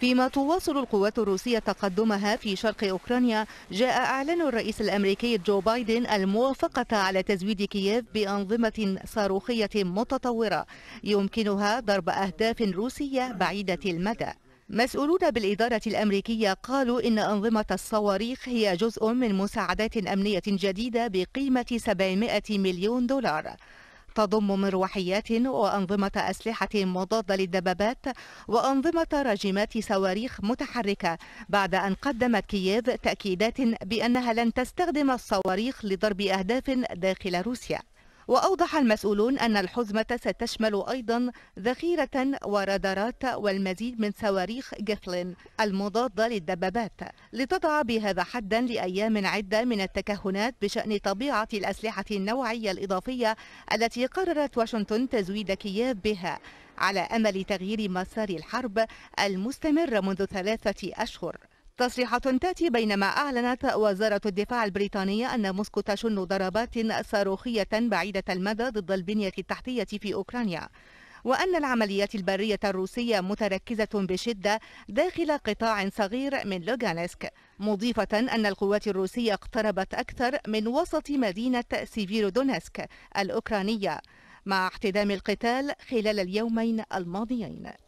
فيما تواصل القوات الروسية تقدمها في شرق أوكرانيا جاء أعلان الرئيس الأمريكي جو بايدن الموافقة على تزويد كييف بأنظمة صاروخية متطورة يمكنها ضرب أهداف روسية بعيدة المدى مسؤولون بالإدارة الأمريكية قالوا إن أنظمة الصواريخ هي جزء من مساعدات أمنية جديدة بقيمة 700 مليون دولار تضم مروحيات وأنظمة أسلحة مضادة للدبابات وأنظمة راجمات صواريخ متحركة بعد أن قدمت كييف تأكيدات بأنها لن تستخدم الصواريخ لضرب أهداف داخل روسيا وأوضح المسؤولون أن الحزمة ستشمل أيضا ذخيرة ورادارات والمزيد من صواريخ جيثلين المضادة للدبابات لتضع بهذا حدا لأيام عدة من التكهنات بشأن طبيعة الأسلحة النوعية الإضافية التي قررت واشنطن تزويد كييف بها على أمل تغيير مسار الحرب المستمر منذ ثلاثة أشهر تصريحات تأتي بينما أعلنت وزارة الدفاع البريطانية أن موسكو تشن ضربات صاروخية بعيدة المدى ضد البنية التحتية في أوكرانيا وأن العمليات البرية الروسية متركزة بشدة داخل قطاع صغير من لوغانسك مضيفة أن القوات الروسية اقتربت أكثر من وسط مدينة سيفيرودونسك الأوكرانية مع احتدام القتال خلال اليومين الماضيين